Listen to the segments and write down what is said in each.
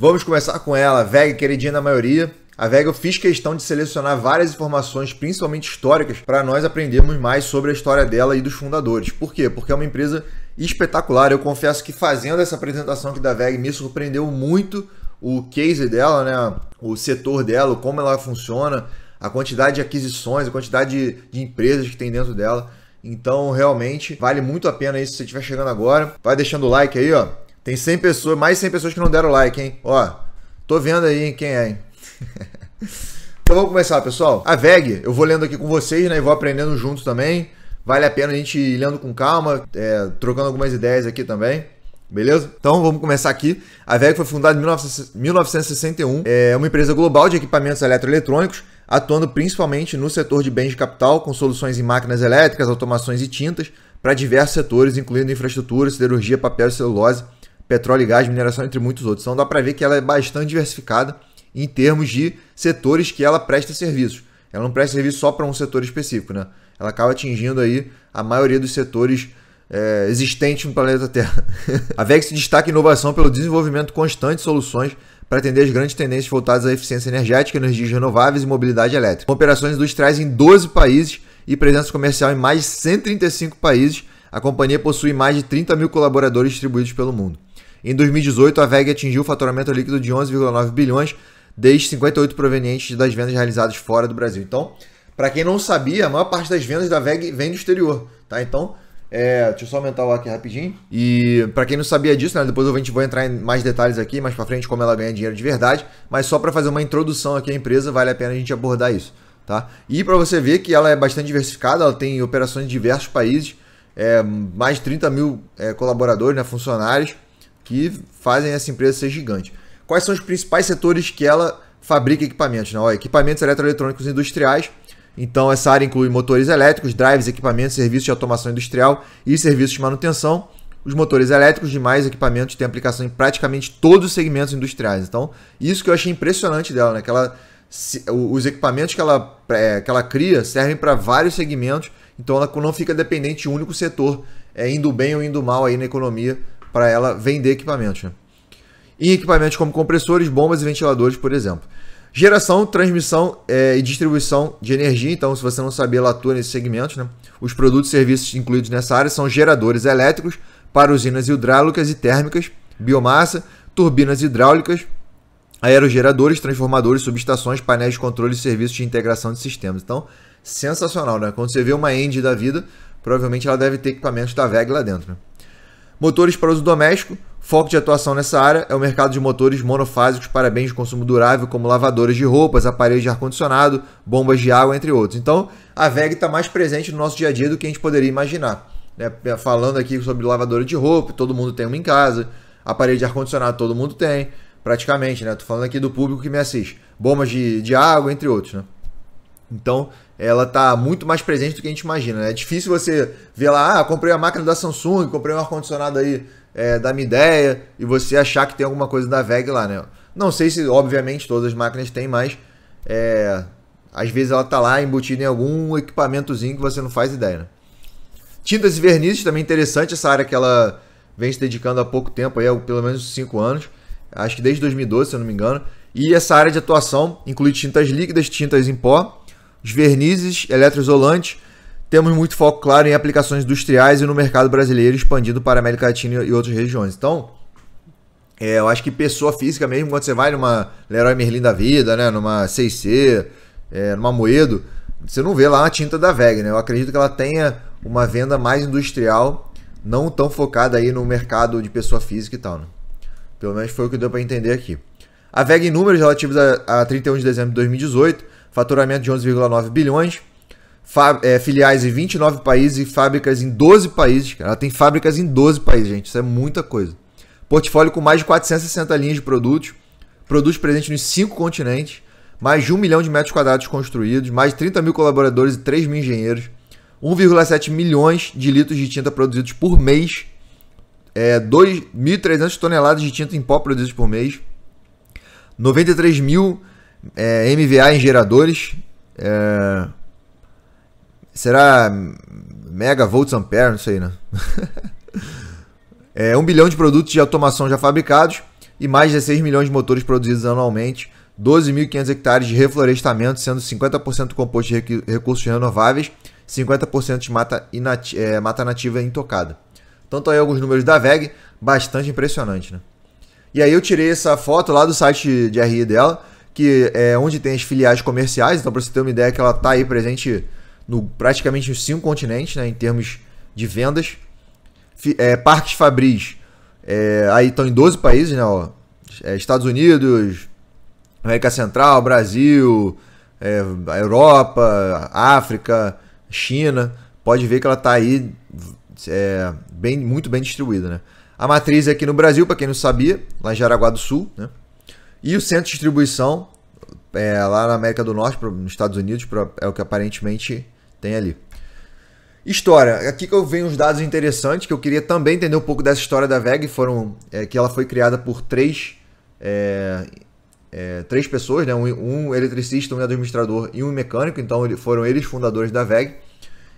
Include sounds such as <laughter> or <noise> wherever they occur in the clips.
Vamos começar com ela, VEG queridinha da maioria. A VEG eu fiz questão de selecionar várias informações, principalmente históricas, para nós aprendermos mais sobre a história dela e dos fundadores. Por quê? Porque é uma empresa espetacular. Eu confesso que fazendo essa apresentação aqui da VEG me surpreendeu muito o case dela, né? o setor dela, como ela funciona, a quantidade de aquisições, a quantidade de, de empresas que tem dentro dela. Então, realmente, vale muito a pena isso se você estiver chegando agora. Vai deixando o like aí, ó. Tem 100 pessoas, mais 100 pessoas que não deram like, hein? Ó, tô vendo aí hein, quem é, hein? <laughs> então vamos começar, pessoal. A VEG, eu vou lendo aqui com vocês, né? E vou aprendendo junto também. Vale a pena a gente ir lendo com calma, é, trocando algumas ideias aqui também. Beleza? Então vamos começar aqui. A VEG foi fundada em 1961, é uma empresa global de equipamentos eletroeletrônicos, atuando principalmente no setor de bens de capital, com soluções em máquinas elétricas, automações e tintas para diversos setores, incluindo infraestrutura, siderurgia, papel e celulose, petróleo e gás, mineração, entre muitos outros. Então dá para ver que ela é bastante diversificada em termos de setores que ela presta serviços. Ela não presta serviço só para um setor específico, né? Ela acaba atingindo aí a maioria dos setores é, existentes no planeta Terra. <laughs> a VEG se destaca em inovação pelo desenvolvimento constante de soluções para atender as grandes tendências voltadas à eficiência energética, energias renováveis e mobilidade elétrica. Com operações industriais em 12 países e presença comercial em mais de 135 países, a companhia possui mais de 30 mil colaboradores distribuídos pelo mundo. Em 2018, a VEG atingiu o faturamento líquido de 11,9 bilhões, desde 58 provenientes das vendas realizadas fora do Brasil. Então, para quem não sabia, a maior parte das vendas da VEG vem do exterior, tá? Então, é, deixa eu só aumentar o aqui rapidinho. E para quem não sabia disso, né, depois a gente vai entrar em mais detalhes aqui, mais para frente, como ela ganha dinheiro de verdade. Mas só para fazer uma introdução aqui à empresa, vale a pena a gente abordar isso. Tá? E para você ver que ela é bastante diversificada, ela tem operações em diversos países, é, mais de 30 mil é, colaboradores, né, funcionários que fazem essa empresa ser gigante. Quais são os principais setores que ela fabrica equipamentos? Né? Ó, equipamentos eletroeletrônicos industriais. Então, essa área inclui motores elétricos, drives, equipamentos, serviços de automação industrial e serviços de manutenção. Os motores elétricos e demais equipamentos têm aplicação em praticamente todos os segmentos industriais. Então, isso que eu achei impressionante dela, né? Que ela, se, os equipamentos que ela, é, que ela cria servem para vários segmentos, então ela não fica dependente de um único setor, é, indo bem ou indo mal aí na economia para ela vender equipamentos. Né? E equipamentos como compressores, bombas e ventiladores, por exemplo. Geração, transmissão é, e distribuição de energia. Então, se você não sabia, ela atua nesse segmento. Né? Os produtos e serviços incluídos nessa área são geradores elétricos para usinas hidráulicas e térmicas, biomassa, turbinas hidráulicas, aerogeradores, transformadores, subestações, painéis de controle e serviços de integração de sistemas. Então, sensacional, né? Quando você vê uma end da vida, provavelmente ela deve ter equipamentos da VEG lá dentro. Né? Motores para uso doméstico. Foco de atuação nessa área é o mercado de motores monofásicos para bens de consumo durável, como lavadoras de roupas, aparelhos de ar-condicionado, bombas de água, entre outros. Então, a VEG está mais presente no nosso dia a dia do que a gente poderia imaginar. Né? É, falando aqui sobre lavadora de roupa, todo mundo tem uma em casa, aparelho de ar-condicionado todo mundo tem, praticamente. Estou né? falando aqui do público que me assiste. Bombas de, de água, entre outros. Né? Então, ela tá muito mais presente do que a gente imagina. Né? É difícil você ver lá, ah, comprei a máquina da Samsung, comprei um ar-condicionado aí é, da ideia, e você achar que tem alguma coisa da VEG lá, né? Não sei se, obviamente, todas as máquinas têm, mas é, às vezes ela tá lá embutida em algum equipamentozinho que você não faz ideia, né? Tintas e vernizes, também é interessante essa área que ela vem se dedicando há pouco tempo, aí, pelo menos 5 anos. Acho que desde 2012, se eu não me engano. E essa área de atuação inclui tintas líquidas, tintas em pó, os vernizes eletroisolantes. Temos muito foco claro em aplicações industriais e no mercado brasileiro expandido para a América Latina e outras regiões. Então, é, eu acho que pessoa física mesmo, quando você vai numa Leroy Merlin da vida, né, numa C&C, é, numa Moedo, você não vê lá a tinta da VEG, né? Eu acredito que ela tenha uma venda mais industrial, não tão focada aí no mercado de pessoa física e tal, né? Pelo menos foi o que deu para entender aqui. A VEG em números relativos a, a 31 de dezembro de 2018 faturamento de 11,9 bilhões, é, filiais em 29 países e fábricas em 12 países. Ela tem fábricas em 12 países, gente, isso é muita coisa. Portfólio com mais de 460 linhas de produtos, produtos presentes nos 5 continentes, mais de 1 milhão de metros quadrados construídos, mais de 30 mil colaboradores e 3 mil engenheiros, 1,7 milhões de litros de tinta produzidos por mês, é, 2.300 toneladas de tinta em pó produzidos por mês, 93 mil é, MVA em geradores. É, será mega volts ampere, não sei, né? <laughs> é, um bilhão de produtos de automação já fabricados e mais de 6 milhões de motores produzidos anualmente. 12.500 hectares de reflorestamento, sendo 50% composto de recursos renováveis, 50% de mata, inati é, mata nativa intocada. Então, estão aí alguns números da VEG, bastante impressionante, né? E aí eu tirei essa foto lá do site de RI dela, que é onde tem as filiais comerciais, então para você ter uma ideia que ela está aí presente no, praticamente nos cinco continentes, né, em termos de vendas. F é, parques Fabris, é, aí estão em 12 países, né, ó, é, Estados Unidos, América Central, Brasil, é, Europa, África, China, pode ver que ela está aí é, bem, muito bem distribuída, né. A matriz é aqui no Brasil, para quem não sabia, lá em Jaraguá do Sul, né? E o centro de distribuição, é, lá na América do Norte, nos Estados Unidos, é o que aparentemente tem ali. História. Aqui que eu venho uns dados interessantes, que eu queria também entender um pouco dessa história da VEG, foram, é, que ela foi criada por três, é, é, três pessoas, né? um, um eletricista, um administrador e um mecânico, então ele, foram eles fundadores da VEG.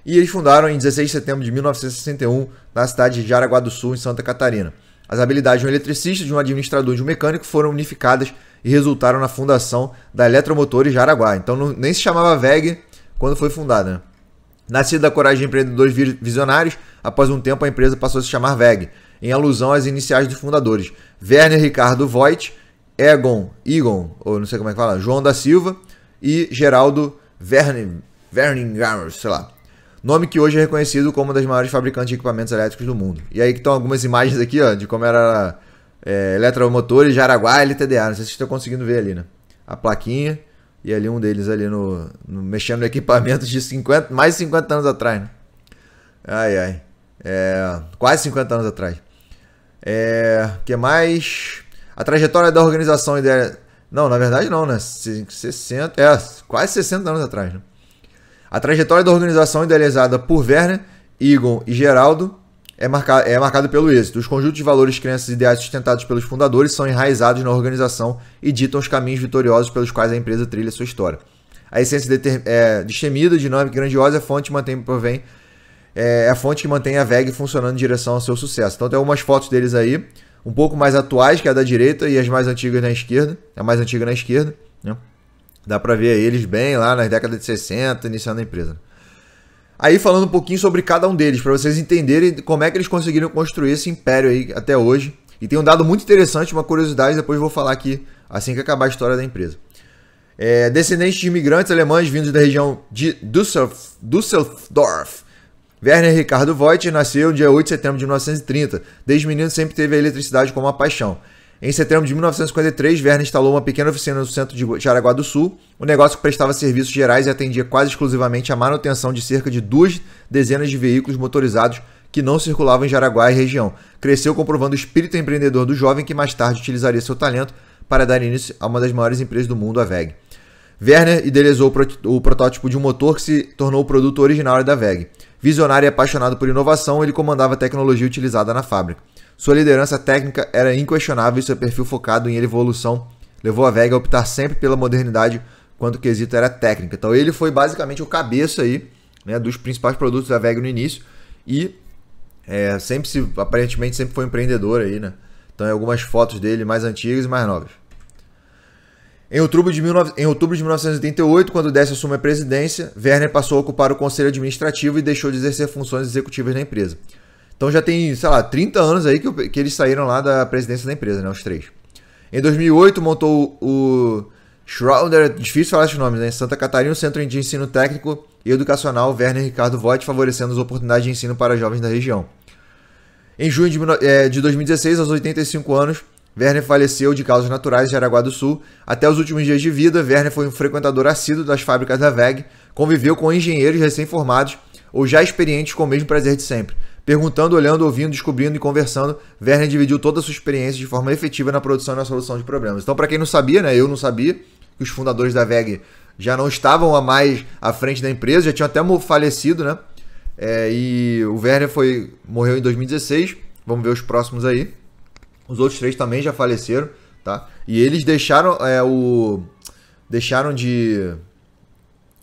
E eles fundaram em 16 de setembro de 1961, na cidade de Jaraguá do Sul, em Santa Catarina. As habilidades de um eletricista, de um administrador e de um mecânico foram unificadas e resultaram na fundação da Eletromotores Jaraguá. Então não, nem se chamava VEG quando foi fundada. Né? Nascida da coragem de empreendedores visionários, após um tempo a empresa passou a se chamar VEG, em alusão às iniciais dos fundadores, Werner Ricardo Voigt, Egon, Egon, ou não sei como é que fala, João da Silva e Geraldo Verne Werninger, sei lá. Nome que hoje é reconhecido como uma das maiores fabricantes de equipamentos elétricos do mundo. E aí que estão algumas imagens aqui, ó, de como era é, Eletromotores, Jaraguá e LTDA. Não sei se vocês estão conseguindo ver ali, né? A plaquinha e ali um deles ali no, no mexendo no equipamento de 50, mais de 50 anos atrás, né? Ai, ai. É, quase 50 anos atrás. É, que mais? A trajetória da organização e da... Não, na verdade não, né? 60, é, quase 60 anos atrás, né? A trajetória da organização idealizada por Werner, Igon e Geraldo é, marca, é marcada pelo êxito. Os conjuntos de valores, crenças e ideais sustentados pelos fundadores são enraizados na organização e ditam os caminhos vitoriosos pelos quais a empresa trilha sua história. A essência é, destemida, dinâmica e grandiosa é fonte mantém, provém, é, é a fonte que mantém a VEG funcionando em direção ao seu sucesso. Então tem algumas fotos deles aí, um pouco mais atuais, que é a da direita, e as mais antigas na esquerda, a mais antiga na esquerda. Né? Dá para ver eles bem lá nas décadas de 60, iniciando a empresa. Aí falando um pouquinho sobre cada um deles, para vocês entenderem como é que eles conseguiram construir esse império aí até hoje. E tem um dado muito interessante, uma curiosidade, depois vou falar aqui assim que acabar a história da empresa. É, descendentes de imigrantes alemães vindos da região de Düsseldorf, Düsseldorf Werner Ricardo Voigt nasceu no dia 8 de setembro de 1930. Desde menino sempre teve a eletricidade como uma paixão. Em setembro de 1943, Werner instalou uma pequena oficina no centro de Jaraguá do Sul, um negócio que prestava serviços gerais e atendia quase exclusivamente à manutenção de cerca de duas dezenas de veículos motorizados que não circulavam em Jaraguá e região. Cresceu comprovando o espírito empreendedor do jovem que mais tarde utilizaria seu talento para dar início a uma das maiores empresas do mundo, a VEG. Werner idealizou o protótipo de um motor que se tornou o produto original da VEG. Visionário e apaixonado por inovação, ele comandava a tecnologia utilizada na fábrica. Sua liderança técnica era inquestionável e seu perfil focado em evolução levou a Vega a optar sempre pela modernidade quando o quesito era técnica. Então ele foi basicamente o cabeça aí, né, dos principais produtos da Vega no início e é, sempre se, aparentemente sempre foi empreendedor aí, né? Então é algumas fotos dele mais antigas e mais novas. Em outubro, de 19... em outubro de 1988, quando Décio assume a presidência, Werner passou a ocupar o conselho administrativo e deixou de exercer funções executivas na empresa. Então já tem, sei lá, 30 anos aí que, que eles saíram lá da presidência da empresa, né? Os três. Em 2008 montou o Schroeder, difícil falar os nomes, né? Santa Catarina, o Centro de Ensino Técnico e Educacional Werner Ricardo Voigt, favorecendo as oportunidades de ensino para jovens da região. Em junho de, é, de 2016, aos 85 anos, Werner faleceu de causas naturais em Jaraguá do Sul. Até os últimos dias de vida, Werner foi um frequentador assíduo das fábricas da VEG, conviveu com engenheiros recém-formados ou já experientes com o mesmo prazer de sempre. Perguntando, olhando, ouvindo, descobrindo e conversando, Werner dividiu toda a sua experiência de forma efetiva na produção e na solução de problemas. Então, para quem não sabia, né, eu não sabia, que os fundadores da VEG já não estavam a mais à frente da empresa, já tinham até falecido, né? É, e o Werner foi, morreu em 2016, vamos ver os próximos aí. Os outros três também já faleceram, tá? E eles deixaram é, o... deixaram de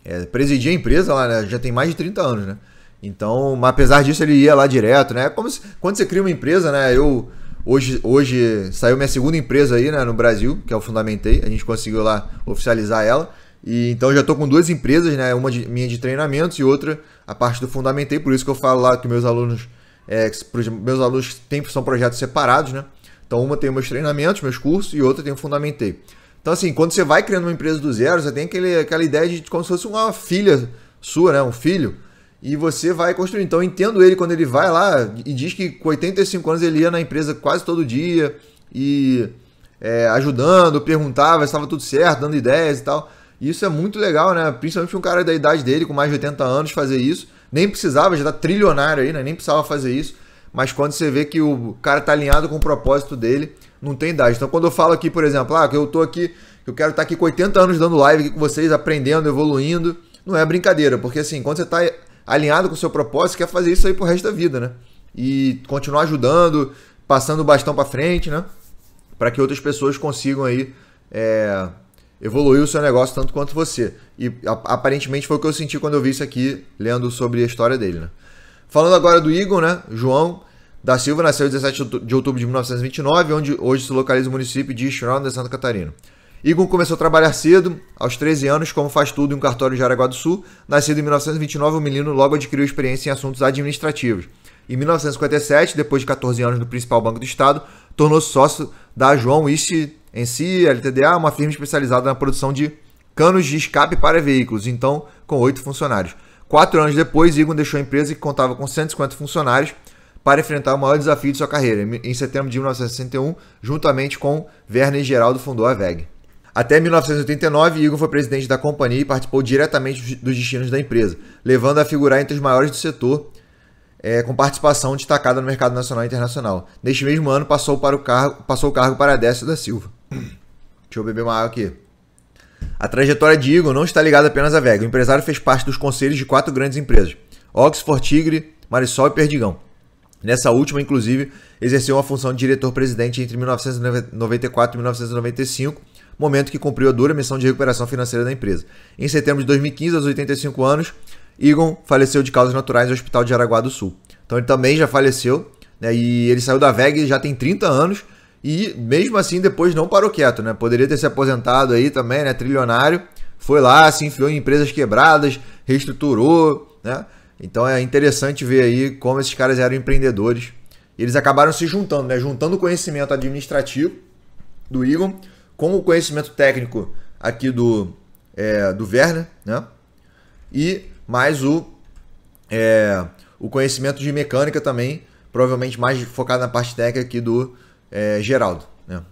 é, presidir a empresa lá, né? Já tem mais de 30 anos, né? Então, mas apesar disso, ele ia lá direto, né? Como se, quando você cria uma empresa, né? Eu hoje, hoje saiu minha segunda empresa aí, né, no Brasil, que é o Fundamentei. A gente conseguiu lá oficializar ela. E então já estou com duas empresas, né? Uma de, minha de treinamentos e outra a parte do Fundamentei. Por isso que eu falo lá que meus alunos, é, que meus alunos têm são projetos separados, né? Então uma tem meus treinamentos, meus cursos e outra tem o Fundamentei. Então assim, quando você vai criando uma empresa do zero, você tem aquele, aquela ideia de como se fosse uma filha sua, né? Um filho e você vai construir. Então eu entendo ele quando ele vai lá e diz que com 85 anos ele ia na empresa quase todo dia e é, ajudando, perguntava se estava tudo certo, dando ideias e tal. E isso é muito legal, né? Principalmente um cara da idade dele, com mais de 80 anos, fazer isso. Nem precisava, já tá trilionário aí, né? Nem precisava fazer isso. Mas quando você vê que o cara tá alinhado com o propósito dele, não tem idade. Então quando eu falo aqui, por exemplo, ah, que eu tô aqui, eu quero estar tá aqui com 80 anos dando live aqui com vocês, aprendendo, evoluindo, não é brincadeira, porque assim, quando você tá alinhado com o seu propósito, quer fazer isso aí pro resto da vida, né? E continuar ajudando, passando o bastão para frente, né? Para que outras pessoas consigam aí é, evoluir o seu negócio tanto quanto você. E aparentemente foi o que eu senti quando eu vi isso aqui, lendo sobre a história dele, né? Falando agora do Igor, né? João da Silva nasceu 17 de outubro de 1929, onde hoje se localiza o município de Chirona, de Santa Catarina. Egon começou a trabalhar cedo, aos 13 anos, como faz tudo em um cartório de Jaraguá do Sul. Nascido em 1929, o menino logo adquiriu experiência em assuntos administrativos. Em 1957, depois de 14 anos no principal banco do estado, tornou-se sócio da João East em si, LTDA, uma firma especializada na produção de canos de escape para veículos, então com oito funcionários. Quatro anos depois, Egon deixou a empresa que contava com 150 funcionários para enfrentar o maior desafio de sua carreira. Em setembro de 1961, juntamente com Werner Geraldo, fundou a VEG. Até 1989, Igor foi presidente da companhia e participou diretamente dos destinos da empresa, levando a figurar entre os maiores do setor, é, com participação destacada no mercado nacional e internacional. Neste mesmo ano, passou, para o, cargo, passou o cargo para Décio da Silva. Deixa eu beber uma água aqui. A trajetória de Igor não está ligada apenas à Vega. O empresário fez parte dos conselhos de quatro grandes empresas: Oxford, Tigre, Marisol e Perdigão. Nessa última, inclusive, exerceu uma função de diretor-presidente entre 1994 e 1995 momento que cumpriu a dura missão de recuperação financeira da empresa. Em setembro de 2015, aos 85 anos, Egon faleceu de causas naturais no Hospital de Jaraguá do Sul. Então ele também já faleceu, né, e ele saiu da VEG já tem 30 anos, e mesmo assim depois não parou quieto, né? Poderia ter se aposentado aí também, né? Trilionário. Foi lá, se enfiou em empresas quebradas, reestruturou, né? Então é interessante ver aí como esses caras eram empreendedores. Eles acabaram se juntando, né? Juntando o conhecimento administrativo do Igor com o conhecimento técnico aqui do, é, do Werner, né? E mais o, é, o conhecimento de mecânica também, provavelmente mais focado na parte técnica aqui do é, Geraldo. Né?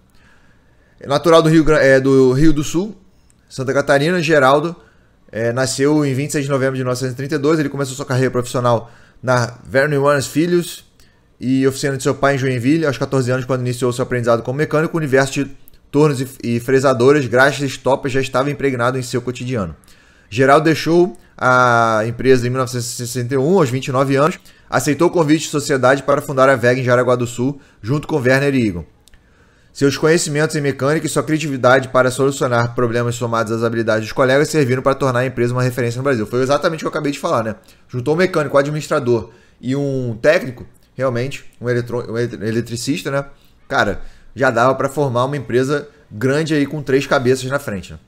É natural do Rio, é, do Rio do Sul, Santa Catarina, Geraldo é, nasceu em 26 de novembro de 1932. Ele começou sua carreira profissional na Vernon Warnes Filhos e oficina de seu pai em Joinville. Aos 14 anos, quando iniciou seu aprendizado como mecânico, o universo de Tornos e fresadores, graxas e estopas já estavam impregnados em seu cotidiano. Geraldo deixou a empresa em 1961, aos 29 anos, aceitou o convite de sociedade para fundar a VEG em Jaraguá do Sul, junto com Werner e Egon. Seus conhecimentos em mecânica e sua criatividade para solucionar problemas somados às habilidades dos colegas serviram para tornar a empresa uma referência no Brasil. Foi exatamente o que eu acabei de falar, né? Juntou um mecânico, um administrador e um técnico, realmente, um, eletro... um eletricista, né? Cara, já dava para formar uma empresa grande aí com três cabeças na frente. Né?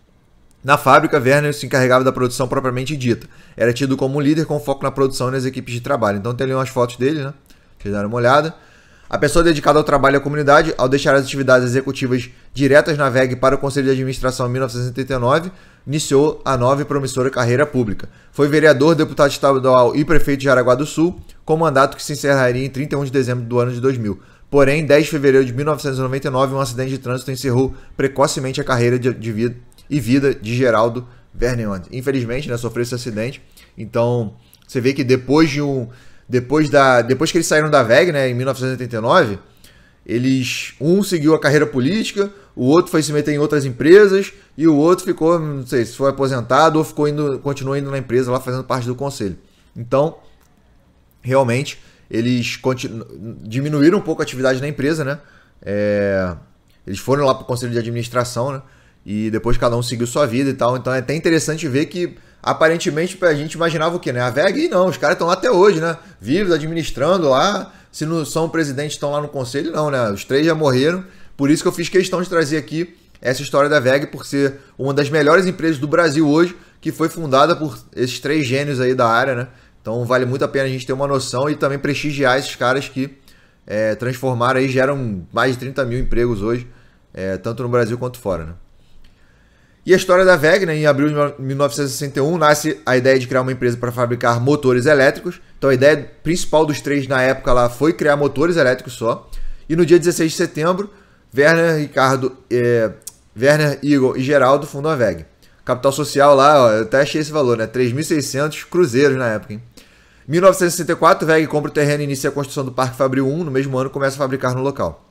Na fábrica, Werner se encarregava da produção propriamente dita. Era tido como um líder com foco na produção e nas equipes de trabalho. Então tem ali umas fotos dele, né? Vocês deram uma olhada. A pessoa dedicada ao trabalho e à comunidade, ao deixar as atividades executivas diretas na VEG para o Conselho de Administração em 1989, iniciou a nova e promissora carreira pública. Foi vereador, deputado estadual e prefeito de Jaraguá do Sul, com mandato que se encerraria em 31 de dezembro do ano de 2000. Porém, 10 de fevereiro de 1999, um acidente de trânsito encerrou precocemente a carreira de, de vida, e vida de Geraldo Verneand. Infelizmente, né, sofreu esse acidente. Então, você vê que depois de um depois da depois que eles saíram da VEG, né, em 1989, eles um seguiu a carreira política, o outro foi se meter em outras empresas e o outro ficou, não sei, se foi aposentado ou ficou indo, continuou indo na empresa lá fazendo parte do conselho. Então, realmente eles continu... diminuíram um pouco a atividade na empresa, né? É... Eles foram lá para o conselho de administração, né? E depois cada um seguiu sua vida e tal. Então é até interessante ver que aparentemente a gente imaginava o quê, né? A VEG não, os caras estão lá até hoje, né? Vivos, administrando lá. Se não são presidentes, estão lá no conselho, não, né? Os três já morreram. Por isso que eu fiz questão de trazer aqui essa história da VEG, por ser uma das melhores empresas do Brasil hoje, que foi fundada por esses três gênios aí da área, né? Então vale muito a pena a gente ter uma noção e também prestigiar esses caras que é, transformaram e geram mais de 30 mil empregos hoje, é, tanto no Brasil quanto fora. Né? E a história da Wegner, em abril de 1961, nasce a ideia de criar uma empresa para fabricar motores elétricos. Então a ideia principal dos três na época lá foi criar motores elétricos só. E no dia 16 de setembro, Werner, Ricardo, eh, Werner Igor e Geraldo fundam a Wegner. Capital social lá, ó, eu até achei esse valor, né? 3.600 cruzeiros na época, 1964, VEG compra o terreno e inicia a construção do Parque Fabril 1. No mesmo ano, começa a fabricar no local.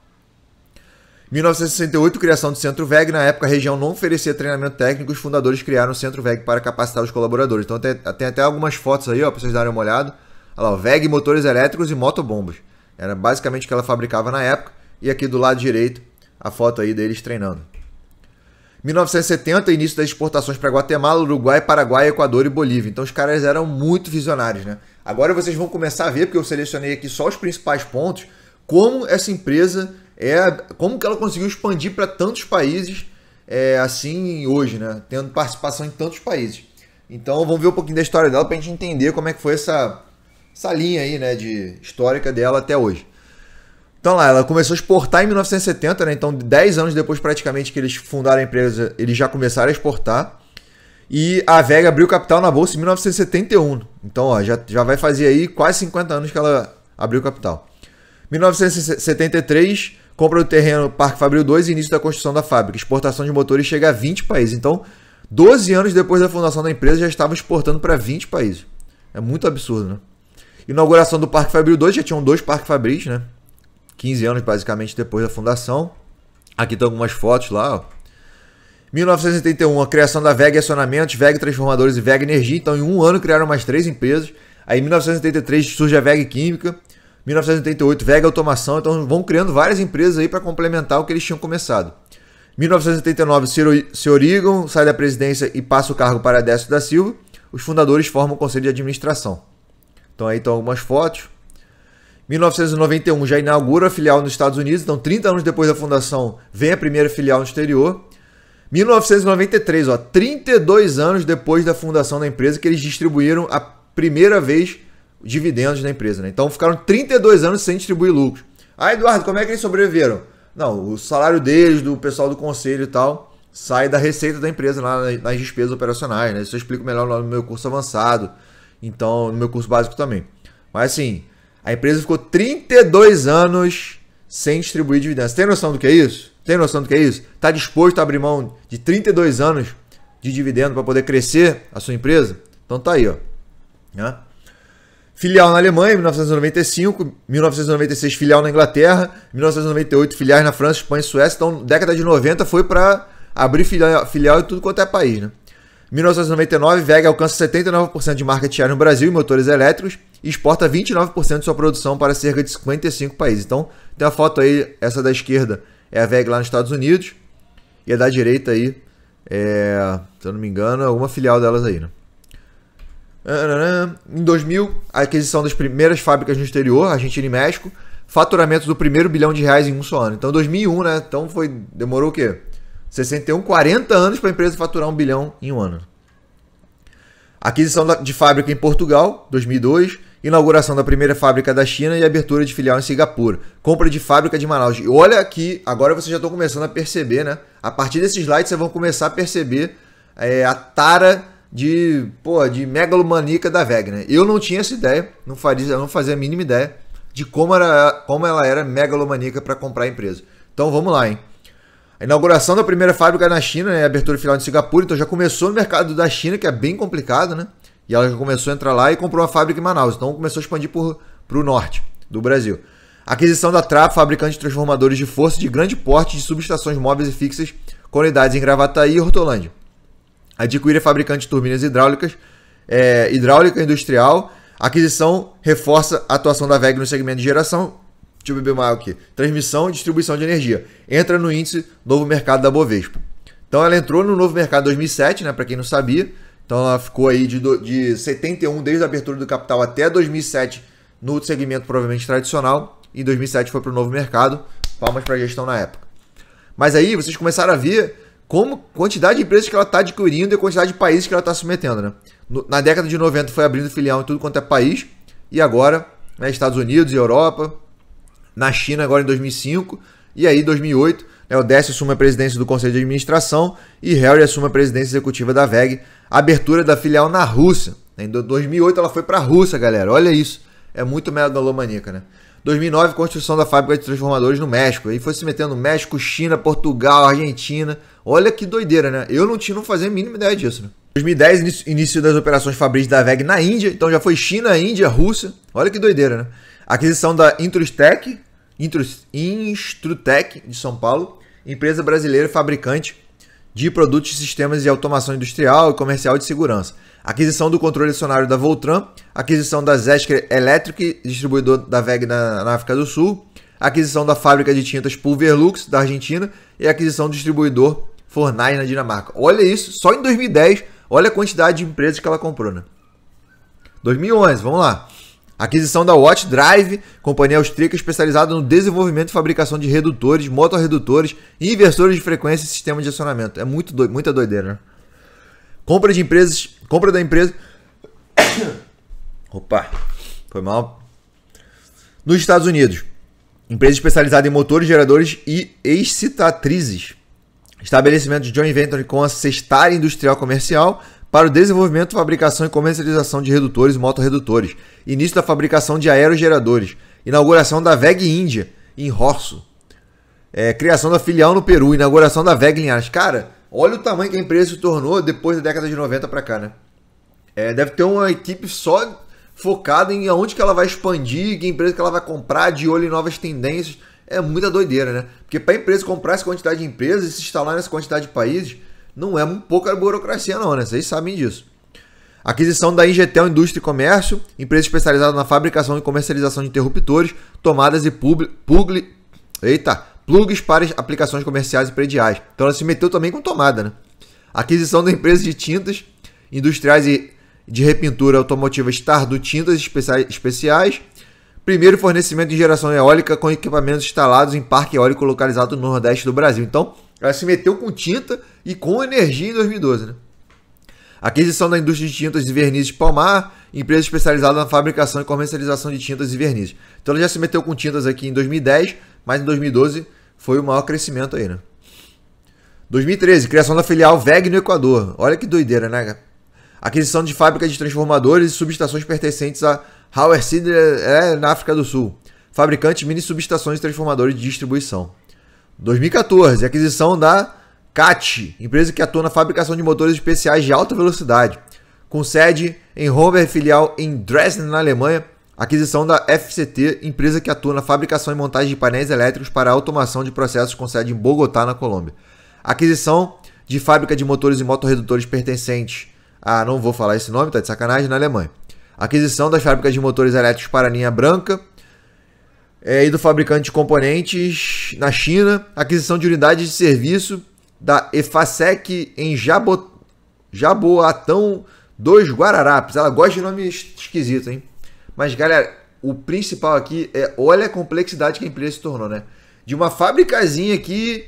1968, criação do Centro VEG. Na época, a região não oferecia treinamento técnico. Os fundadores criaram o Centro VEG para capacitar os colaboradores. Então, tem, tem até algumas fotos aí, ó, para vocês darem uma olhada. Olha lá, VEG, motores elétricos e motobombas. Era basicamente o que ela fabricava na época. E aqui do lado direito, a foto aí deles treinando. 1970, início das exportações para Guatemala, Uruguai, Paraguai, Equador e Bolívia. Então os caras eram muito visionários, né? Agora vocês vão começar a ver, porque eu selecionei aqui só os principais pontos, como essa empresa é, como que ela conseguiu expandir para tantos países é, assim hoje, né? Tendo participação em tantos países. Então vamos ver um pouquinho da história dela para a gente entender como é que foi essa, essa linha aí, né, de histórica dela até hoje. Então lá, ela começou a exportar em 1970, né? Então 10 anos depois praticamente que eles fundaram a empresa, eles já começaram a exportar. E a Vega abriu capital na bolsa em 1971. Então, ó, já, já vai fazer aí quase 50 anos que ela abriu capital. 1973, compra do terreno Parque Fabril 2 e início da construção da fábrica. Exportação de motores chega a 20 países. Então, 12 anos depois da fundação da empresa, já estava exportando para 20 países. É muito absurdo, né? Inauguração do Parque Fabril 2, já tinham dois Parque Fabris, né? 15 anos basicamente depois da fundação. Aqui estão algumas fotos lá, ó. 1981, a criação da VEG Acionamentos, VEG Transformadores e VEG Energia. Então, em um ano criaram mais três empresas. Aí, em 1983, surge a VEG Química. 1988, VEG Automação. Então, vão criando várias empresas aí para complementar o que eles tinham começado. 1989, se Origon sai da presidência e passa o cargo para Décio da Silva. Os fundadores formam o conselho de administração. Então, aí estão algumas fotos. 1991 já inaugura a filial nos Estados Unidos, então 30 anos depois da fundação vem a primeira filial no exterior. 1993, ó, 32 anos depois da fundação da empresa que eles distribuíram a primeira vez dividendos da empresa, né? Então ficaram 32 anos sem distribuir lucros. Ah, Eduardo, como é que eles sobreviveram? Não, o salário deles, do pessoal do conselho e tal, sai da receita da empresa lá nas despesas operacionais, né? Isso eu explico melhor no meu curso avançado, então no meu curso básico também. Mas assim, a empresa ficou 32 anos sem distribuir dividendos. Tem noção do que é isso? Tem noção do que é isso? Está disposto a abrir mão de 32 anos de dividendo para poder crescer a sua empresa? Então tá aí, ó. Né? Filial na Alemanha, 1995, 1996 filial na Inglaterra, 1998 filiais na França, Espanha e Suécia. Então, década de 90 foi para abrir filial, filial em tudo quanto é país, né? 1999, Vega alcança 79% de market share no Brasil em motores elétricos e exporta 29% de sua produção para cerca de 55 países. Então, tem a foto aí, essa da esquerda é a Vega lá nos Estados Unidos e a da direita aí, é, se eu não me engano, é alguma filial delas aí, né? Em 2000, a aquisição das primeiras fábricas no exterior, Argentina e México, faturamento do primeiro bilhão de reais em um só ano. Então, 2001, né? Então, foi demorou o quê? 61, 40 anos para a empresa faturar um bilhão em um ano. Aquisição de fábrica em Portugal, 2002. Inauguração da primeira fábrica da China e abertura de filial em Singapura. Compra de fábrica de Manaus. E olha aqui, agora vocês já estão começando a perceber, né? A partir desses slides vocês vão começar a perceber é, a tara de, pô, de megalomaníaca da Wegner. Né? Eu não tinha essa ideia, não fazia, não fazia a mínima ideia de como, era, como ela era megalomaníaca para comprar a empresa. Então vamos lá, hein? A inauguração da primeira fábrica na China, né, a abertura final de Singapura, então já começou no mercado da China, que é bem complicado, né? E ela já começou a entrar lá e comprou uma fábrica em Manaus, então começou a expandir para o norte do Brasil. aquisição da TRAP, fabricante de transformadores de força de grande porte de subestações móveis e fixas, com unidades em Gravataí e Hortolândia. Adquirir a fabricante de turbinas hidráulicas, é, hidráulica industrial. A aquisição reforça a atuação da VEG no segmento de geração Deixa eu beber que aqui. Transmissão e distribuição de energia. Entra no índice Novo Mercado da Bovespa. Então ela entrou no Novo Mercado 2007, né, para quem não sabia. Então ela ficou aí de, de 71 desde a abertura do capital até 2007 no segmento provavelmente tradicional. Em 2007 foi para o Novo Mercado. Palmas para a gestão na época. Mas aí vocês começaram a ver como quantidade de empresas que ela está adquirindo e quantidade de países que ela está submetendo, né? Na década de 90 foi abrindo filial em tudo quanto é país e agora né, Estados Unidos e Europa, na China agora em 2005 e aí 2008 né, o Décio assume a presidência do Conselho de Administração e Harry assume a presidência executiva da VEG, abertura da filial na Rússia. Né, em 2008 ela foi para a Rússia, galera, olha isso, é muito megalomaníaca, né? 2009, construção da fábrica de transformadores no México. Aí foi se metendo México, China, Portugal, Argentina. Olha que doideira, né? Eu não tinha, não fazia a mínima ideia disso, né? 2010, início das operações Fabris da VEG na Índia. Então já foi China, Índia, Rússia. Olha que doideira, né? Aquisição da Intrustec, Instrutec de São Paulo, empresa brasileira fabricante de produtos, sistemas de automação industrial e comercial de segurança. Aquisição do controle acionário da Voltran, aquisição da Zesker Electric, distribuidor da VEG na, na África do Sul, aquisição da fábrica de tintas Pulverlux da Argentina e aquisição do distribuidor Fornais na Dinamarca. Olha isso, só em 2010, olha a quantidade de empresas que ela comprou, né? 2011, vamos lá. Aquisição da Watch Drive, companhia austríaca especializada no desenvolvimento e fabricação de redutores, motorredutores, inversores de frequência e sistemas de acionamento. É muito doido, muita doideira, né? Compra de empresas, compra da empresa. <coughs> Opa, foi mal. Nos Estados Unidos, empresa especializada em motores, geradores e excitatrizes. Estabelecimento de joint venture com a Sextar Industrial Comercial, para o desenvolvimento, fabricação e comercialização de redutores e motorredutores, início da fabricação de aerogeradores, inauguração da VEG Índia, em Rosso, é, criação da filial no Peru, inauguração da VEG Linhares. Cara, olha o tamanho que a empresa se tornou depois da década de 90 para cá, né? É, deve ter uma equipe só focada em aonde que ela vai expandir, que empresa que ela vai comprar, de olho em novas tendências. É muita doideira, né? Porque para a empresa comprar essa quantidade de empresas e se instalar nessa quantidade de países, não é um pouca burocracia, não, né? Vocês sabem disso. Aquisição da Ingetel Indústria e Comércio, empresa especializada na fabricação e comercialização de interruptores, tomadas e plugues. pugli, eita, plugs para aplicações comerciais e prediais. Então ela se meteu também com tomada, né? Aquisição da empresa de tintas industriais e de repintura automotiva Stardo Tintas Especiais. Primeiro fornecimento de geração eólica com equipamentos instalados em parque eólico localizado no Nordeste do Brasil. Então, ela se meteu com tinta e com energia em 2012. Né? Aquisição da indústria de tintas e vernizes Palmar, empresa especializada na fabricação e comercialização de tintas e vernizes. Então ela já se meteu com tintas aqui em 2010, mas em 2012 foi o maior crescimento aí, né? 2013, criação da filial VEG no Equador. Olha que doideira, né? Aquisição de fábrica de transformadores e subestações pertencentes a Howard Sidler é, na África do Sul. Fabricante de mini subestações e transformadores de distribuição. 2014, aquisição da CAT, empresa que atua na fabricação de motores especiais de alta velocidade, com sede em Homer, filial em Dresden, na Alemanha. Aquisição da FCT, empresa que atua na fabricação e montagem de painéis elétricos para automação de processos com sede em Bogotá, na Colômbia. Aquisição de fábrica de motores e motorredutores pertencentes a, não vou falar esse nome, tá de sacanagem, na Alemanha. Aquisição das fábricas de motores elétricos para a linha branca, é, e do fabricante de componentes na China, aquisição de unidades de serviço da EFASEC em Jabo... Jaboatão dos Guararapes. Ela gosta de nome esquisito, hein? Mas, galera, o principal aqui é olha a complexidade que a empresa se tornou, né? De uma fabricazinha aqui,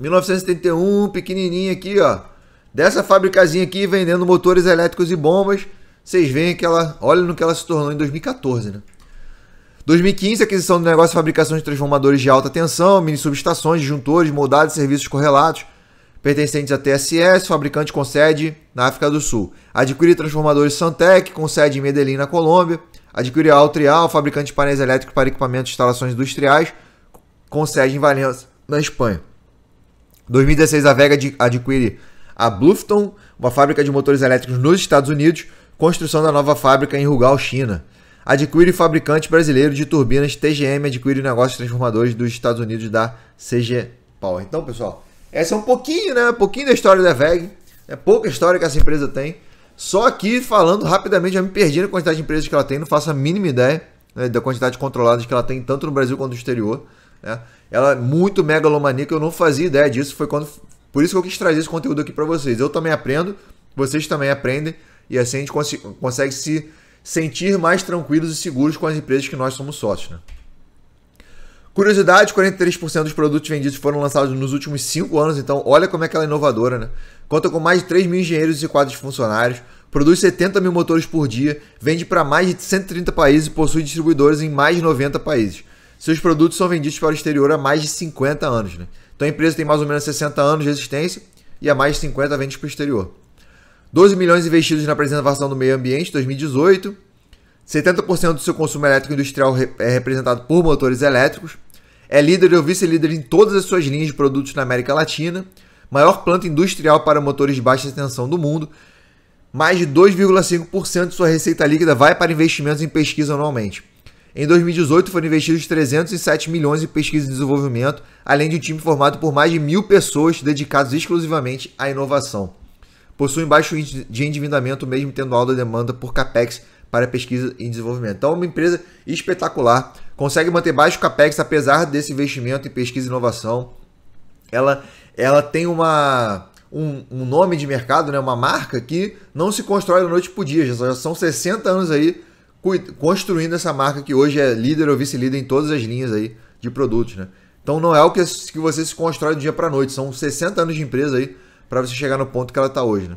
1971, pequenininha aqui, ó. Dessa fabricazinha aqui, vendendo motores elétricos e bombas, vocês veem que ela, olha no que ela se tornou em 2014, né? 2015, aquisição do negócio de fabricação de transformadores de alta tensão, mini subestações, disjuntores, moldados e serviços correlatos, pertencentes à TSS, fabricante com sede na África do Sul. Adquire transformadores Santec, com sede em Medellín, na Colômbia. Adquire a Altrial, fabricante de painéis elétricos para equipamentos e instalações industriais, com sede em Valença, na Espanha. 2016, a Vega adquire a Bluffton, uma fábrica de motores elétricos nos Estados Unidos, construção da nova fábrica em Rugal, China. Adquire fabricante brasileiro de turbinas TGM, adquire negócios transformadores dos Estados Unidos da CG Power. Então, pessoal, essa é um pouquinho, né? Um pouquinho da história da VEG. É pouca história que essa empresa tem. Só aqui falando rapidamente, já me perdi na quantidade de empresas que ela tem, não faço a mínima ideia né, da quantidade controladas que ela tem, tanto no Brasil quanto no exterior. Né? Ela é muito megalomaníaca, eu não fazia ideia disso, foi quando. Por isso que eu quis trazer esse conteúdo aqui para vocês. Eu também aprendo, vocês também aprendem, e assim a gente cons consegue se sentir mais tranquilos e seguros com as empresas que nós somos sócios. Né? Curiosidade, 43% dos produtos vendidos foram lançados nos últimos 5 anos, então olha como é que ela é inovadora, né? Conta com mais de 3 mil engenheiros e quadros funcionários, produz 70 mil motores por dia, vende para mais de 130 países e possui distribuidores em mais de 90 países. Seus produtos são vendidos para o exterior há mais de 50 anos, né? Então a empresa tem mais ou menos 60 anos de existência e há mais de 50 vendas para o exterior. 12 milhões investidos na preservação do meio ambiente 2018. 70% do seu consumo elétrico industrial é representado por motores elétricos. É líder é ou vice-líder em todas as suas linhas de produtos na América Latina. Maior planta industrial para motores de baixa tensão do mundo. Mais de 2,5% de sua receita líquida vai para investimentos em pesquisa anualmente. Em 2018 foram investidos 307 milhões em pesquisa e desenvolvimento, além de um time formado por mais de mil pessoas dedicados exclusivamente à inovação possuem baixo índice de endividamento, mesmo tendo alta demanda por capex para pesquisa e desenvolvimento. Então, uma empresa espetacular, consegue manter baixo capex apesar desse investimento em pesquisa e inovação. Ela, ela tem uma, um, um nome de mercado, né? uma marca que não se constrói da noite para o dia, já são 60 anos aí construindo essa marca que hoje é líder ou vice-líder em todas as linhas aí de produtos, né? Então não é o que, que você se constrói do dia para noite, são 60 anos de empresa aí para você chegar no ponto que ela está hoje, né?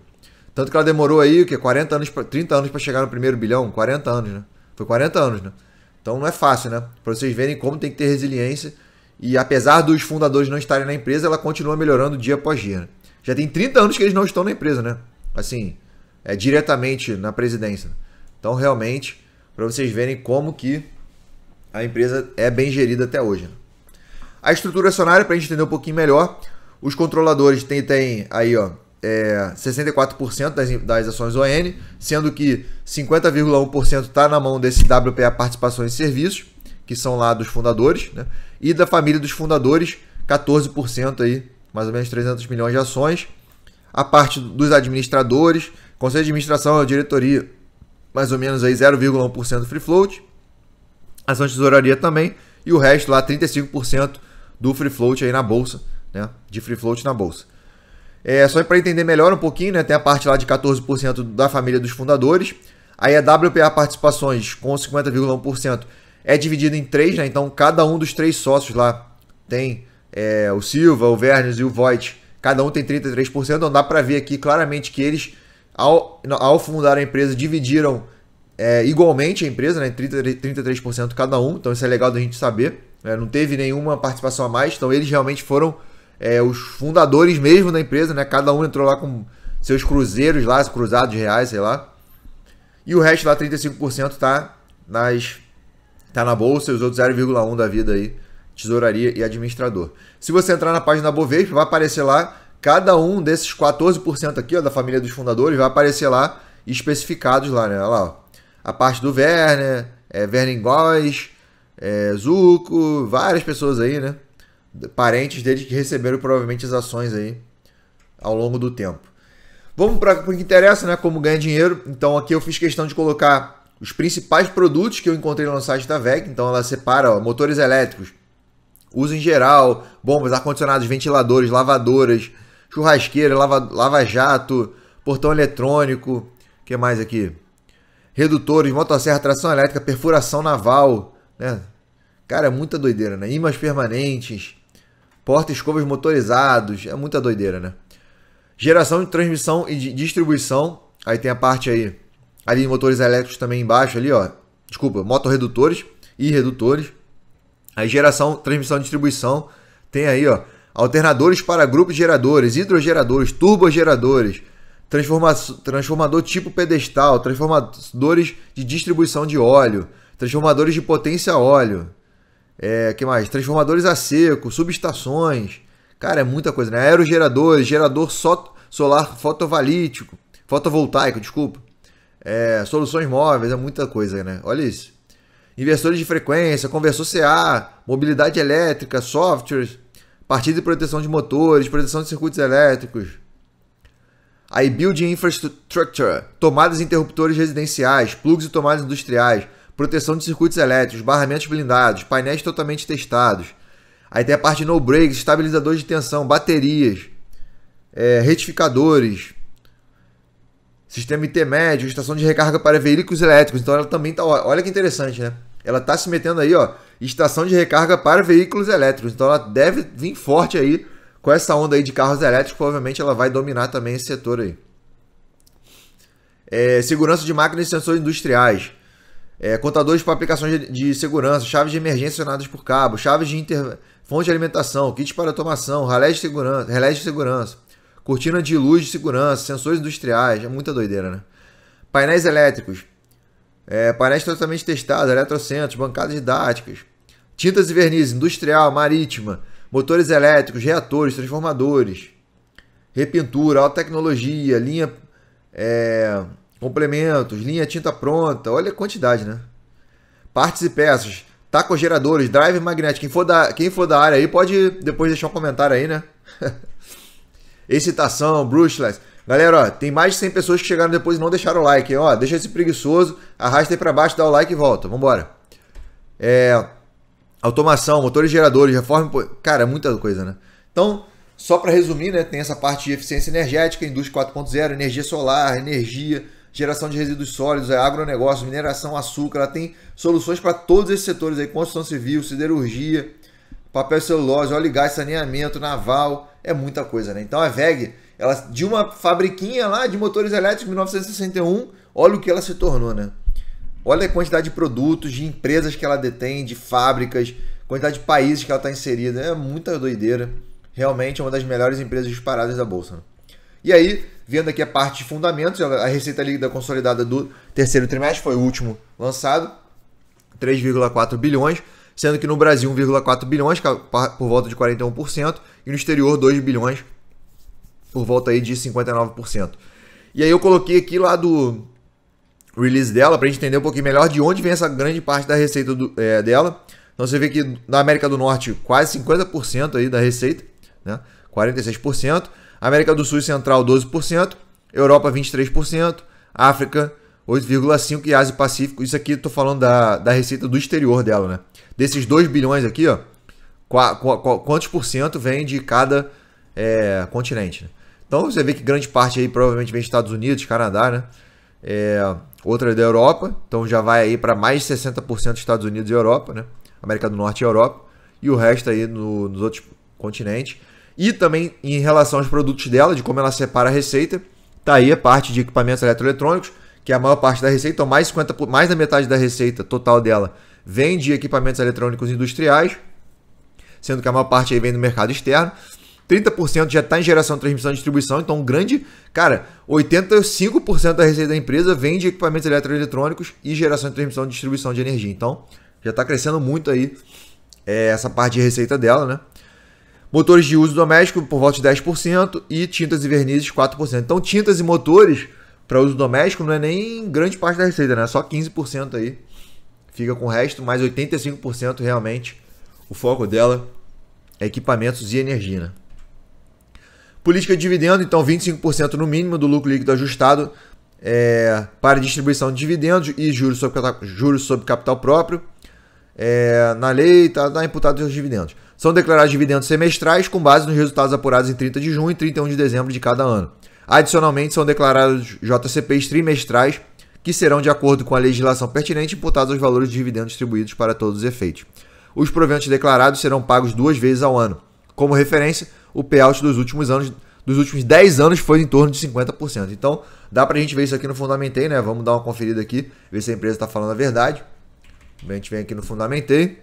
Tanto que ela demorou aí, o quê? 40 anos, 30 anos para chegar no primeiro bilhão? 40 anos, né? Foi 40 anos, né? Então não é fácil, né? Para vocês verem como tem que ter resiliência. E apesar dos fundadores não estarem na empresa, ela continua melhorando dia após dia. Né? Já tem 30 anos que eles não estão na empresa, né? Assim, é diretamente na presidência. Então, realmente, para vocês verem como que a empresa é bem gerida até hoje. Né? A estrutura acionária, para a gente entender um pouquinho melhor, os controladores têm, têm aí, ó, é, 64% das, das ações ON, sendo que 50,1% está na mão desse WPA Participações e Serviços, que são lá dos fundadores, né? e da família dos fundadores, 14% aí, mais ou menos 300 milhões de ações. A parte dos administradores, conselho de administração, diretoria, mais ou menos aí 0,1% free float. Ação de tesouraria também, e o resto lá 35% do free float aí na bolsa né, de free float na bolsa. É, só para entender melhor um pouquinho, né, tem a parte lá de 14% da família dos fundadores. Aí a WPA Participações com 50,1% é dividida em três, né, então cada um dos três sócios lá tem é, o Silva, o Vernes e o Voigt, cada um tem 33%. Então dá para ver aqui claramente que eles, ao, ao fundar a empresa, dividiram é, igualmente a empresa, né, 33% cada um. Então isso é legal da gente saber. Né, não teve nenhuma participação a mais, então eles realmente foram é, os fundadores mesmo da empresa, né? Cada um entrou lá com seus cruzeiros lá, cruzados reais, sei lá. E o resto lá, 35%, tá nas. tá na bolsa, e os outros 0,1 da vida aí, tesouraria e administrador. Se você entrar na página Bovespa, vai aparecer lá cada um desses 14% aqui, ó, da família dos fundadores, vai aparecer lá especificados lá, né? Olha lá, ó. A parte do Werner, é, Werner Góes, é, várias pessoas aí, né? parentes deles que receberam provavelmente as ações aí ao longo do tempo. Vamos para o que interessa, né? Como ganhar dinheiro. Então aqui eu fiz questão de colocar os principais produtos que eu encontrei no site da VEG. Então ela separa ó, motores elétricos, uso em geral, bombas, ar-condicionados, ventiladores, lavadoras, churrasqueira, lava-jato, lava portão eletrônico. O que mais aqui? Redutores, motosserra, tração elétrica, perfuração naval, né? Cara, é muita doideira, né? Imãs permanentes, porta-escovas motorizados, é muita doideira, né? Geração de transmissão e de distribuição, aí tem a parte aí, ali motores elétricos também embaixo ali, ó, desculpa, motorredutores e redutores. Aí geração, transmissão e distribuição, tem aí, ó, alternadores para grupos geradores, hidrogeradores, turbogeradores, transforma transformador tipo pedestal, transformadores de distribuição de óleo, transformadores de potência óleo, é, que mais? Transformadores a seco, subestações. Cara, é muita coisa, né? Aerogeradores, gerador so solar fotovalítico, fotovoltaico, desculpa. É, soluções móveis, é muita coisa, né? Olha isso. Inversores de frequência, conversor CA, mobilidade elétrica, softwares, partida de proteção de motores, proteção de circuitos elétricos. I build infrastructure, tomadas e interruptores residenciais, plugs e tomadas industriais proteção de circuitos elétricos, barramentos blindados, painéis totalmente testados. Aí tem a parte de no brakes, estabilizadores de tensão, baterias, é, retificadores, sistema IT médio, estação de recarga para veículos elétricos. Então ela também tá, olha que interessante, né? Ela tá se metendo aí, ó, estação de recarga para veículos elétricos. Então ela deve vir forte aí com essa onda aí de carros elétricos, provavelmente ela vai dominar também esse setor aí. É, segurança de máquinas e sensores industriais é, contadores para aplicações de, de, segurança, chaves de emergência acionadas por cabo, chaves de inter... fonte de alimentação, kits para automação, relés de segurança, relés de segurança, cortina de luz de segurança, sensores industriais, é muita doideira, né? Painéis elétricos, é, painéis totalmente testados, eletrocentros, bancadas didáticas, tintas e verniz industrial, marítima, motores elétricos, reatores, transformadores, repintura, alta tecnologia, linha é, complementos, linha tinta pronta, olha a quantidade, né? Partes e peças, tacogeradores, drive magnético. Quem for da, quem for da área aí pode depois deixar um comentário aí, né? <laughs> Excitação, brushless. Galera, ó, tem mais de 100 pessoas que chegaram depois e não deixaram o like. Ó, deixa esse preguiçoso, arrasta aí pra baixo, dá o like e volta. Vambora. É, automação, motores geradores, reforma... Cara, é muita coisa, né? Então, só para resumir, né, tem essa parte de eficiência energética, indústria 4.0, energia solar, energia geração de resíduos sólidos, é agronegócio, mineração, açúcar, ela tem soluções para todos esses setores aí, construção civil, siderurgia, papel celulose, óleo e gás, saneamento, naval, é muita coisa, né? Então a VEG, ela de uma fabriquinha lá de motores elétricos em 1961, olha o que ela se tornou, né? Olha a quantidade de produtos, de empresas que ela detém, de fábricas, quantidade de países que ela está inserida. É muita doideira. Realmente é uma das melhores empresas disparadas da Bolsa. Né? E aí, vendo aqui a parte de fundamentos, a receita líquida consolidada do terceiro trimestre foi o último lançado, 3,4 bilhões, sendo que no Brasil 1,4 bilhões, por volta de 41%, e no exterior 2 bilhões, por volta aí de 59%. E aí eu coloquei aqui lá do release dela, para a gente entender um pouquinho melhor de onde vem essa grande parte da receita do, é, dela. Então você vê que na América do Norte, quase 50% aí da receita, né? 46%. América do Sul e Central 12%, Europa 23%, África 8,5% e Ásia e Pacífico. Isso aqui estou falando da, da receita do exterior dela, né? Desses 2 bilhões aqui, ó, quantos por cento vem de cada é, continente? Né? Então você vê que grande parte aí provavelmente vem dos Estados Unidos, Canadá, né? É, outra é da Europa, então já vai aí para mais de 60% dos Estados Unidos e Europa, né? América do Norte e Europa, e o resto aí no, nos outros continentes e também em relação aos produtos dela, de como ela separa a receita. Tá aí a parte de equipamentos eletroeletrônicos, que é a maior parte da receita, ou mais, 50, mais da metade da receita total dela vem de equipamentos eletrônicos industriais, sendo que a maior parte aí vem do mercado externo. 30% já está em geração, transmissão e distribuição, então um grande. Cara, 85% da receita da empresa vem de equipamentos eletroeletrônicos e geração, transmissão e distribuição de energia. Então, já está crescendo muito aí é, essa parte de receita dela, né? motores de uso doméstico por volta de 10% e tintas e vernizes 4%. Então, tintas e motores para uso doméstico não é nem grande parte da receita, né? Só 15% aí fica com o resto, mas 85% realmente o foco dela é equipamentos e energia. Né? Política de dividendo, então 25% no mínimo do lucro líquido ajustado é, para distribuição de dividendos e juros sobre, juros sobre capital próprio. É, na lei está tá imputado os dividendos. São declarados dividendos semestrais com base nos resultados apurados em 30 de junho e 31 de dezembro de cada ano. Adicionalmente, são declarados JCPs trimestrais, que serão, de acordo com a legislação pertinente, imputados aos valores de dividendos distribuídos para todos os efeitos. Os proventos declarados serão pagos duas vezes ao ano. Como referência, o payout dos últimos anos dos últimos 10 anos foi em torno de 50%. Então, dá para a gente ver isso aqui no Fundamentei, né? Vamos dar uma conferida aqui, ver se a empresa está falando a verdade. A gente vem aqui no Fundamentei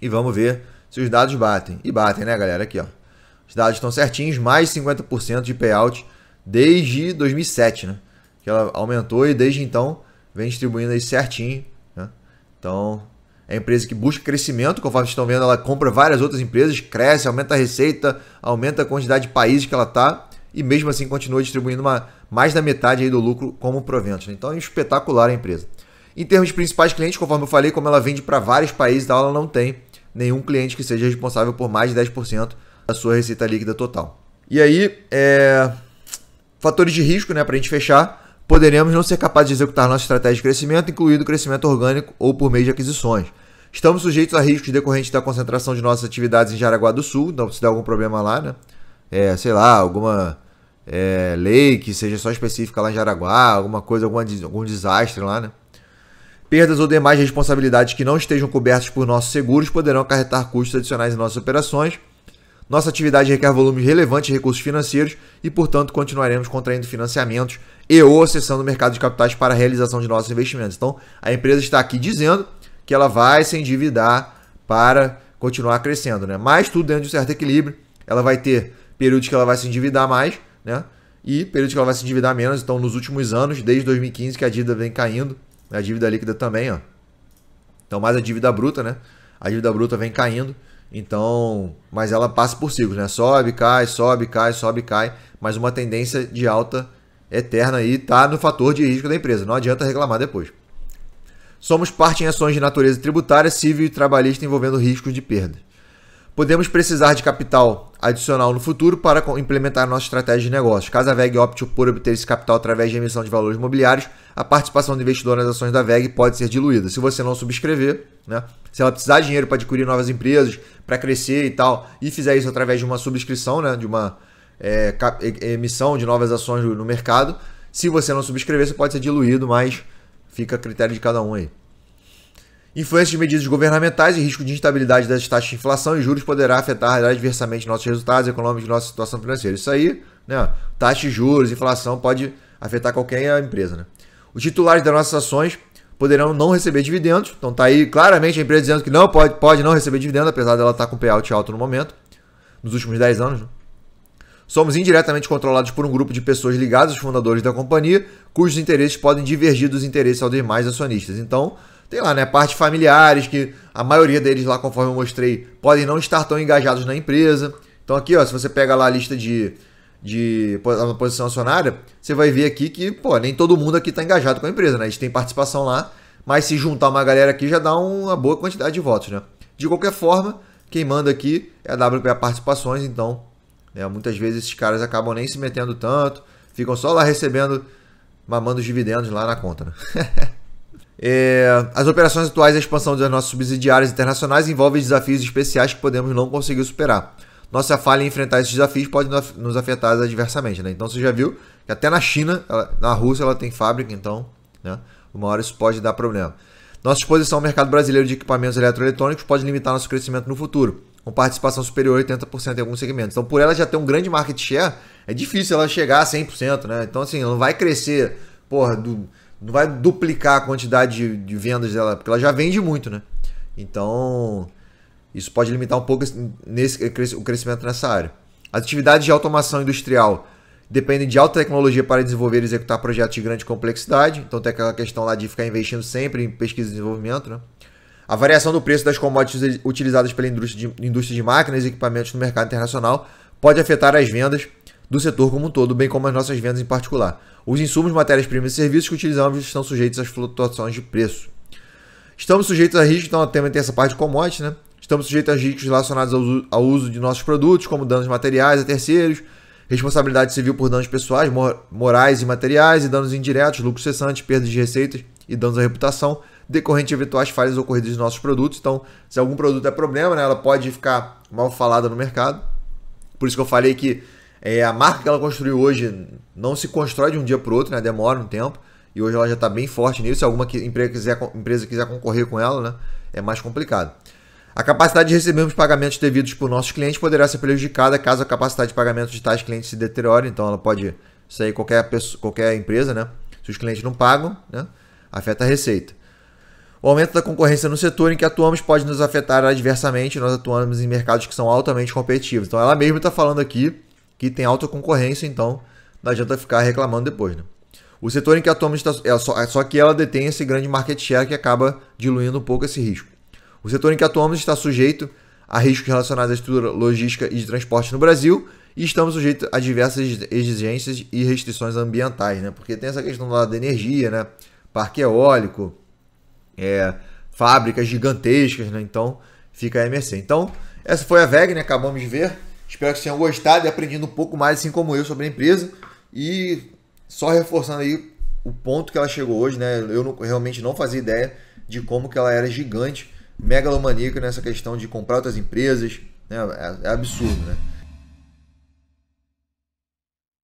e vamos ver se os dados batem. E batem, né, galera? Aqui, ó. Os dados estão certinhos, mais 50% de payout desde 2007, né? Que ela aumentou e desde então vem distribuindo aí certinho, né? Então, é a empresa que busca crescimento, conforme vocês estão vendo, ela compra várias outras empresas, cresce, aumenta a receita, aumenta a quantidade de países que ela está e mesmo assim continua distribuindo uma, mais da metade aí do lucro como proventos. Né? Então é espetacular a empresa. Em termos de principais clientes, conforme eu falei, como ela vende para vários países, então ela não tem nenhum cliente que seja responsável por mais de 10% da sua receita líquida total. E aí, é... fatores de risco, né, para a gente fechar, poderemos não ser capazes de executar nossa estratégia de crescimento, incluindo crescimento orgânico ou por meio de aquisições. Estamos sujeitos a riscos decorrentes da concentração de nossas atividades em Jaraguá do Sul, então se der algum problema lá, né? É, sei lá, alguma é, lei que seja só específica lá em Jaraguá, alguma coisa, alguma, algum desastre lá, né? Perdas ou demais responsabilidades que não estejam cobertas por nossos seguros poderão acarretar custos adicionais em nossas operações. Nossa atividade requer volumes relevantes de recursos financeiros e, portanto, continuaremos contraindo financiamentos e ou acessando o mercado de capitais para a realização de nossos investimentos. Então, a empresa está aqui dizendo que ela vai se endividar para continuar crescendo, né? Mas tudo dentro de um certo equilíbrio. Ela vai ter períodos que ela vai se endividar mais, né? E períodos que ela vai se endividar menos. Então, nos últimos anos, desde 2015, que a dívida vem caindo, a dívida líquida também, ó. Então, mais a dívida bruta, né? A dívida bruta vem caindo. Então, mas ela passa por ciclos, né? Sobe, cai, sobe, cai, sobe, cai. Mas uma tendência de alta eterna aí tá no fator de risco da empresa. Não adianta reclamar depois. Somos parte em ações de natureza tributária, civil e trabalhista envolvendo riscos de perda. Podemos precisar de capital adicional no futuro para implementar nossa estratégia de negócios. Caso a VEG opte por obter esse capital através de emissão de valores imobiliários, a participação do investidor nas ações da VEG pode ser diluída. Se você não subscrever, né? se ela precisar de dinheiro para adquirir novas empresas, para crescer e tal, e fizer isso através de uma subscrição, né? de uma é, emissão de novas ações no mercado, se você não subscrever, você pode ser diluído, mas fica a critério de cada um aí. Influência de medidas governamentais e risco de instabilidade das taxas de inflação e juros poderá afetar adversamente nossos resultados econômicos e nossa situação financeira. Isso aí, né? Taxa de juros, inflação pode afetar qualquer empresa, né? Os titulares das nossas ações poderão não receber dividendos. Então tá aí claramente a empresa dizendo que não pode, pode não receber dividendos apesar dela estar tá com payout alto no momento, nos últimos 10 anos. Né? Somos indiretamente controlados por um grupo de pessoas ligadas aos fundadores da companhia, cujos interesses podem divergir dos interesses aos demais acionistas. Então, tem lá, né, parte familiares que a maioria deles lá, conforme eu mostrei, podem não estar tão engajados na empresa. Então aqui, ó, se você pega lá a lista de de uma posição acionária, você vai ver aqui que, pô, nem todo mundo aqui está engajado com a empresa, né? A gente tem participação lá, mas se juntar uma galera aqui já dá uma boa quantidade de votos, né? De qualquer forma, quem manda aqui é a WPA Participações, então, né, muitas vezes esses caras acabam nem se metendo tanto, ficam só lá recebendo, mamando os dividendos lá na conta, né? <laughs> é, as operações atuais e a expansão das nossas subsidiárias internacionais envolvem desafios especiais que podemos não conseguir superar nossa falha em enfrentar esses desafios pode nos afetar adversamente, né? Então você já viu que até na China, ela, na Rússia ela tem fábrica, então, né? Uma hora isso pode dar problema. Nossa exposição ao mercado brasileiro de equipamentos eletroeletrônicos pode limitar nosso crescimento no futuro, com participação superior a 80% em alguns segmentos. Então, por ela já ter um grande market share, é difícil ela chegar a 100%, né? Então, assim, ela não vai crescer, porra, do, não vai duplicar a quantidade de, de vendas dela, porque ela já vende muito, né? Então, isso pode limitar um pouco nesse, eh, o crescimento nessa área. As atividades de automação industrial dependem de alta tecnologia para desenvolver e executar projetos de grande complexidade. Então tem aquela questão lá de ficar investindo sempre em pesquisa e desenvolvimento. Né? A variação do preço das commodities utilizadas pela indústria de, indústria de máquinas e equipamentos no mercado internacional pode afetar as vendas do setor como um todo, bem como as nossas vendas em particular. Os insumos, matérias-primas e serviços que utilizamos estão sujeitos às flutuações de preço. Estamos sujeitos a risco, então também tem essa parte de commodities, né? Estamos sujeitos a riscos relacionados ao uso de nossos produtos, como danos materiais a terceiros, responsabilidade civil por danos pessoais, morais e materiais, e danos indiretos, lucros cessantes, perdas de receitas e danos à reputação, decorrente de eventuais falhas ocorridas em nossos produtos. Então, se algum produto é problema, né, ela pode ficar mal falada no mercado. Por isso que eu falei que é, a marca que ela construiu hoje não se constrói de um dia para o outro, né, demora um tempo. E hoje ela já está bem forte nisso. Se alguma empresa quiser, empresa quiser concorrer com ela, né, é mais complicado. A capacidade de recebermos pagamentos devidos por nossos clientes poderá ser prejudicada caso a capacidade de pagamento de tais clientes se deteriore. Então, ela pode sair qualquer, pessoa, qualquer empresa, né? Se os clientes não pagam, né? afeta a receita. O aumento da concorrência no setor em que atuamos pode nos afetar adversamente. Nós atuamos em mercados que são altamente competitivos. Então, ela mesma está falando aqui que tem alta concorrência, então não adianta ficar reclamando depois. Né? O setor em que atuamos está. É só, é só que ela detém esse grande market share que acaba diluindo um pouco esse risco. O setor em que atuamos está sujeito a riscos relacionados à estrutura logística e de transporte no Brasil e estamos sujeitos a diversas exigências e restrições ambientais, né? Porque tem essa questão do lado da energia, né? Parque eólico, é, fábricas gigantescas, né? Então fica a MRC. Então, essa foi a VEG, né? Acabamos de ver. Espero que vocês tenham gostado e aprendido um pouco mais, assim como eu, sobre a empresa. E só reforçando aí o ponto que ela chegou hoje, né? Eu não, realmente não fazia ideia de como que ela era gigante megalomaníaco nessa questão de comprar outras empresas. Né? É, é absurdo, né?